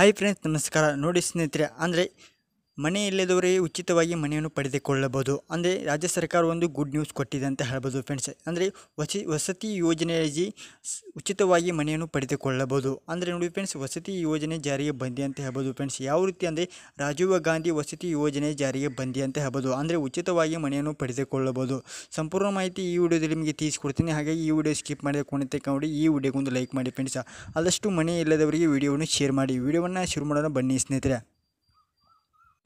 hi friends ನಮಸ್ಕಾರ ನೋಡಿ ಸ್ನೇಹಿತರೆ ಅಂದರೆ ಮನೆ ಇಲ್ಲದವರೇ ಉಚಿತವಾಗಿ ಮನೆಯನ್ನು ಪಡೆದುಕೊಳ್ಳಬಹುದು ಅಂದರೆ ರಾಜ್ಯ ಸರ್ಕಾರ ಒಂದು ಗುಡ್ ನ್ಯೂಸ್ ಕೊಟ್ಟಿದೆ ಅಂತ ಹೇಳ್ಬೋದು ಫ್ರೆಂಡ್ಸ್ ಅಂದರೆ ವಸಿ ವಸತಿ ಯೋಜನೆಯಲ್ಲಿ ಉಚಿತವಾಗಿ ಮನೆಯನ್ನು ಪಡೆದುಕೊಳ್ಳಬಹುದು ಅಂದರೆ ನೋಡಿ ಫ್ರೆಂಡ್ಸ್ ವಸತಿ ಯೋಜನೆ ಜಾರಿಗೆ ಬಂದಿ ಅಂತ ಹೇಳ್ಬೋದು ಫ್ರೆಂಡ್ಸ್ ಯಾವ ರೀತಿ ಅಂದರೆ ರಾಜೀವ್ ಗಾಂಧಿ ವಸತಿ ಯೋಜನೆ ಜಾರಿಗೆ ಬಂದಿ ಅಂತ ಹೇಳ್ಬೋದು ಅಂದರೆ ಉಚಿತವಾಗಿ ಮನೆಯನ್ನು ಪಡೆದುಕೊಳ್ಳಬಹುದು ಸಂಪೂರ್ಣ ಮಾಹಿತಿ ಈ ವಿಡಿಯೋದಲ್ಲಿ ನಿಮಗೆ ತಿಳಿಸ್ಕೊಡ್ತೀನಿ ಹಾಗಾಗಿ ಈ ವಿಡಿಯೋ ಸ್ಕಿಪ್ ಮಾಡಿದ ಕೊನೆ ನೋಡಿ ಈ ವಿಡಿಯೋಗೊಂದು ಲೈಕ್ ಮಾಡಿ ಫ್ರೆಂಡ್ಸ್ ಆದಷ್ಟು ಮನೆ ಇಲ್ಲದವರಿಗೆ ವಿಡಿಯೋವನ್ನು ಶೇರ್ ಮಾಡಿ ವಿಡಿಯೋವನ್ನು ಶುರು ಮಾಡೋಣ ಬನ್ನಿ ಸ್ನೇಹಿತರೆ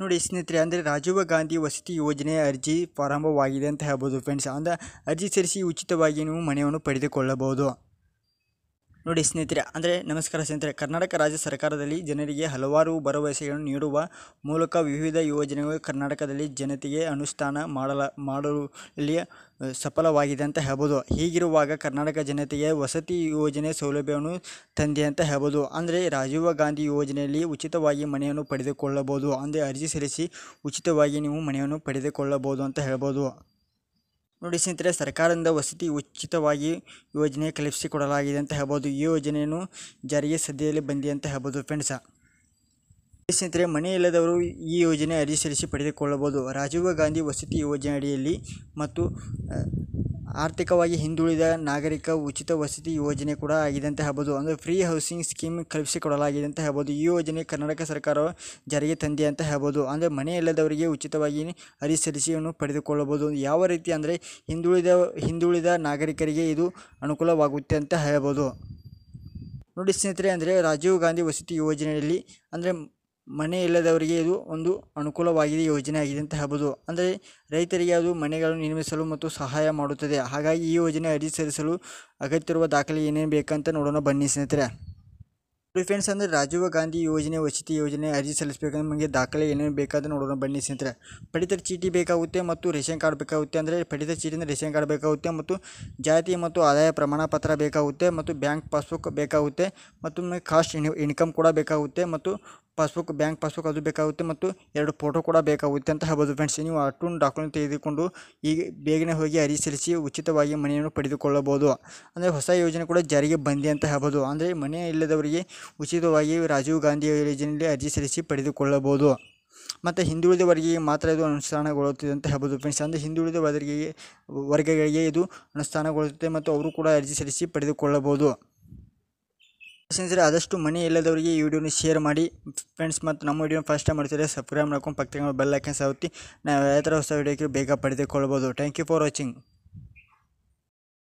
ನೋಡಿ ಸ್ನೇಹಿತರೆ ಅಂದರೆ ರಾಜೀವ್ ಗಾಂಧಿ ವಸತಿ ಯೋಜನೆ ಅರ್ಜಿ ಪ್ರಾರಂಭವಾಗಿದೆ ಅಂತ ಹೇಳ್ಬೋದು ಫ್ರೆಂಡ್ಸ್ ಅಂದರೆ ಅರ್ಜಿ ಸಲ್ಲಿಸಿ ಉಚಿತವಾಗಿ ನೀವು ಮನೆಯನ್ನು ಪಡೆದುಕೊಳ್ಳಬಹುದು ನೋಡಿ ಸ್ನೇಹಿತರೆ ಅಂದರೆ ನಮಸ್ಕಾರ ಸ್ನೇಹಿತರೆ ಕರ್ನಾಟಕ ರಾಜ್ಯ ಸರ್ಕಾರದಲ್ಲಿ ಜನರಿಗೆ ಹಲವಾರು ಭರವಸೆಗಳನ್ನು ನೀಡುವ ಮೂಲಕ ವಿವಿಧ ಯೋಜನೆಗಳು ಕರ್ನಾಟಕದಲ್ಲಿ ಜನತೆಗೆ ಅನುಷ್ಠಾನ ಮಾಡಲ ಮಾಡಲಿ ಸಫಲವಾಗಿದೆ ಅಂತ ಹೇಳ್ಬೋದು ಹೀಗಿರುವಾಗ ಕರ್ನಾಟಕ ಜನತೆಗೆ ವಸತಿ ಯೋಜನೆ ಸೌಲಭ್ಯವನ್ನು ತಂದೆ ಅಂತ ಹೇಳ್ಬೋದು ಅಂದರೆ ರಾಜೀವ ಗಾಂಧಿ ಯೋಜನೆಯಲ್ಲಿ ಉಚಿತವಾಗಿ ಮನೆಯನ್ನು ಪಡೆದುಕೊಳ್ಳಬಹುದು ಅಂದರೆ ಅರ್ಜಿ ಸಲ್ಲಿಸಿ ಉಚಿತವಾಗಿ ನೀವು ಮನೆಯನ್ನು ಪಡೆದುಕೊಳ್ಳಬಹುದು ಅಂತ ಹೇಳ್ಬೋದು ನೋಡಿ ಸ್ನೇಹಿತರೆ ಸರ್ಕಾರದಿಂದ ವಸತಿ ಉಚಿತವಾಗಿ ಯೋಜನೆ ಕಲ್ಪಿಸಿಕೊಡಲಾಗಿದೆ ಅಂತ ಹೇಳ್ಬೋದು ಈ ಯೋಜನೆಯನ್ನು ಜಾರಿಗೆ ಸದ್ಯದಲ್ಲಿ ಬಂದಿದೆ ಅಂತ ಹೇಳ್ಬೋದು ಫ್ರೆಂಡ್ಸ ಸ್ನೇಹಿತರೆ ಮನೆ ಇಲ್ಲದವರು ಈ ಯೋಜನೆ ಅರ್ಜಿ ಸಲ್ಲಿಸಿ ಪಡೆದುಕೊಳ್ಳಬಹುದು ರಾಜೀವ್ ಗಾಂಧಿ ವಸತಿ ಯೋಜನೆ ಅಡಿಯಲ್ಲಿ ಮತ್ತು ಆರ್ಥಿಕವಾಗಿ ಹಿಂದುಳಿದ ನಾಗರಿಕ ಉಚಿತ ವಸತಿ ಯೋಜನೆ ಕೂಡ ಆಗಿದೆ ಅಂತ ಹೇಳ್ಬೋದು ಅಂದರೆ ಫ್ರೀ ಹೌಸಿಂಗ್ ಸ್ಕೀಮ್ ಕಲ್ಪಿಸಿಕೊಡಲಾಗಿದೆ ಅಂತ ಹೇಳ್ಬೋದು ಈ ಯೋಜನೆ ಕರ್ನಾಟಕ ಸರ್ಕಾರ ಜಾರಿಗೆ ತಂದೆ ಅಂತ ಹೇಳ್ಬೋದು ಅಂದರೆ ಮನೆ ಇಲ್ಲದವರಿಗೆ ಉಚಿತವಾಗಿ ಅರಿ ಸಲ್ಲಿಸಿಯನ್ನು ಪಡೆದುಕೊಳ್ಳಬಹುದು ಯಾವ ರೀತಿ ಅಂದರೆ ಹಿಂದುಳಿದ ಹಿಂದುಳಿದ ನಾಗರಿಕರಿಗೆ ಇದು ಅನುಕೂಲವಾಗುತ್ತೆ ಅಂತ ಹೇಳ್ಬೋದು ನೋಡಿ ಸ್ನೇಹಿತರೆ ಅಂದರೆ ರಾಜೀವ್ ಗಾಂಧಿ ವಸತಿ ಯೋಜನೆಯಲ್ಲಿ ಅಂದರೆ ಮನೆ ಇಲ್ಲದವರಿಗೆ ಇದು ಒಂದು ಅನುಕೂಲವಾಗಿದೆ ಯೋಜನೆ ಆಗಿದೆ ಅಂತ ಹೇಳ್ಬೋದು ಅಂದರೆ ರೈತರಿಗೆ ಅದು ಮನೆಗಳನ್ನು ನಿರ್ಮಿಸಲು ಮತ್ತು ಸಹಾಯ ಮಾಡುತ್ತದೆ ಹಾಗಾಗಿ ಈ ಯೋಜನೆ ಅರ್ಜಿ ಸಲ್ಲಿಸಲು ಅಗತ್ಯವಿರುವ ದಾಖಲೆ ಏನೇನು ಬೇಕಂತ ನೋಡೋಣ ಬನ್ನಿ ಸ್ನೇಹಿತರೆ ಫ್ರೆಂಡ್ಸ್ ಅಂದರೆ ರಾಜೀವ್ ಗಾಂಧಿ ಯೋಜನೆ ವಸತಿ ಯೋಜನೆ ಅರ್ಜಿ ಸಲ್ಲಿಸಬೇಕಂದ್ರೆ ನಮಗೆ ದಾಖಲೆ ಏನೇನು ಬೇಕಾದ್ರೆ ನೋಡೋಣ ಬನ್ನಿ ಸ್ನೇಹಿತರೆ ಪಡಿತರ ಚೀಟಿ ಬೇಕಾಗುತ್ತೆ ಮತ್ತು ರೇಷನ್ ಕಾರ್ಡ್ ಬೇಕಾಗುತ್ತೆ ಅಂದರೆ ಪಡಿತರ ಚೀಟಿಯಿಂದ ರೇಷನ್ ಕಾರ್ಡ್ ಬೇಕಾಗುತ್ತೆ ಮತ್ತು ಜಾತಿ ಮತ್ತು ಆದಾಯ ಪ್ರಮಾಣ ಪತ್ರ ಬೇಕಾಗುತ್ತೆ ಮತ್ತು ಬ್ಯಾಂಕ್ ಪಾಸ್ಬುಕ್ ಬೇಕಾಗುತ್ತೆ ಮತ್ತು ನಮಗೆ ಕಾಸ್ಟ್ ಇನ್ಕಮ್ ಕೂಡ ಬೇಕಾಗುತ್ತೆ ಮತ್ತು ಪಾಸ್ಬುಕ್ ಬ್ಯಾಂಕ್ ಪಾಸ್ಬುಕ್ ಅದು ಬೇಕಾಗುತ್ತೆ ಮತ್ತು ಎರಡು ಫೋಟೋ ಕೂಡ ಬೇಕಾಗುತ್ತೆ ಅಂತ ಹೇಳ್ಬೋದು ಫ್ರೆಂಡ್ಸ್ ನೀವು ಅಷ್ಟು ಡಾಕ್ಯುಮೆಂಟ್ ತೆಗೆದುಕೊಂಡು ಈಗ ಬೇಗನೆ ಹೋಗಿ ಅರ್ಜಿ ಸಲ್ಲಿಸಿ ಉಚಿತವಾಗಿ ಮನೆಯನ್ನು ಪಡೆದುಕೊಳ್ಳಬಹುದು ಅಂದರೆ ಹೊಸ ಯೋಜನೆ ಕೂಡ ಜಾರಿಗೆ ಬಂದಿದೆ ಅಂತ ಹೇಳ್ಬೋದು ಅಂದರೆ ಮನೆ ಇಲ್ಲದವರಿಗೆ ಉಚಿತವಾಗಿ ರಾಜೀವ್ ಗಾಂಧಿ ಯೋಜನೆಯಲ್ಲಿ ಅರ್ಜಿ ಸಲ್ಲಿಸಿ ಪಡೆದುಕೊಳ್ಳಬಹುದು ಮತ್ತು ಹಿಂದುಳಿದ ಮಾತ್ರ ಇದು ಅನುಷ್ಠಾನಗೊಳ್ಳುತ್ತಿದೆ ಅಂತ ಹೇಳ್ಬೋದು ಫ್ರೆಂಡ್ಸ್ ಅಂದರೆ ಹಿಂದುಳಿದ ವರ್ಗಗಳಿಗೆ ವರ್ಗಗಳಿಗೆ ಇದು ಅನುಷ್ಠಾನಗೊಳ್ಳುತ್ತದೆ ಮತ್ತು ಅವರು ಕೂಡ ಅರ್ಜಿ ಸಲ್ಲಿಸಿ ಪಡೆದುಕೊಳ್ಳಬಹುದು ಸ್ನೇಹಿತರೆ ಆದಷ್ಟು ಮನೆ ಇಲ್ಲದವರಿಗೆ ಈ ವಿಡಿಯೋನ ಶೇರ್ ಮಾಡಿ ಫ್ರೆಂಡ್ಸ್ ಮತ್ತು ನಮ್ಮ ವಿಡಿಯೋನ ಫಸ್ಟ್ ಟೈಮ್ ಮಾಡ್ತಾರೆ ಸಬ್ಸ್ಕ್ರೈಬ್ ಮಾಡ್ಕೊಂಡು ಪಕ್ಕ ಬೆಲ್ ಹಾಕಿ ಸಾವುತ್ತಿ ನಾವು ಯಾವ ಥರ ಹೊಸ ವಿಡಿಯೋಕ್ಕೆ ಬೇಗ ಪಡೆದುಕೊಳ್ಬೋದು ಥ್ಯಾಂಕ್ ಯು ಫಾರ್ ವಾಚಿಂಗ್